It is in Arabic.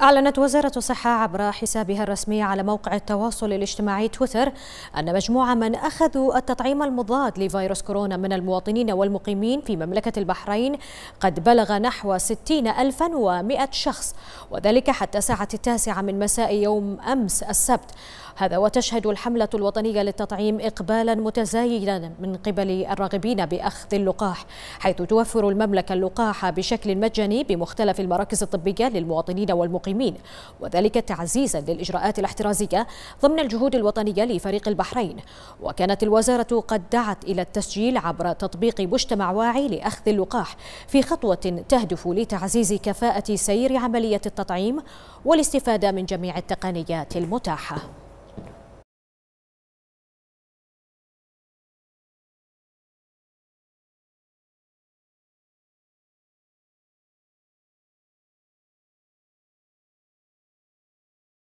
أعلنت وزارة الصحة عبر حسابها الرسمي على موقع التواصل الاجتماعي تويتر أن مجموعة من أخذوا التطعيم المضاد لفيروس كورونا من المواطنين والمقيمين في مملكة البحرين قد بلغ نحو 60100 شخص وذلك حتى ساعة التاسعة من مساء يوم أمس السبت هذا وتشهد الحملة الوطنية للتطعيم إقبالا متزايدا من قبل الراغبين بأخذ اللقاح حيث توفر المملكة اللقاح بشكل مجاني بمختلف المراكز الطبية للمواطنين والمقيمين وذلك تعزيزا للإجراءات الاحترازية ضمن الجهود الوطنية لفريق البحرين وكانت الوزارة قد دعت إلى التسجيل عبر تطبيق مجتمع واعي لأخذ اللقاح في خطوة تهدف لتعزيز كفاءة سير عملية التطعيم والاستفادة من جميع التقنيات المتاحة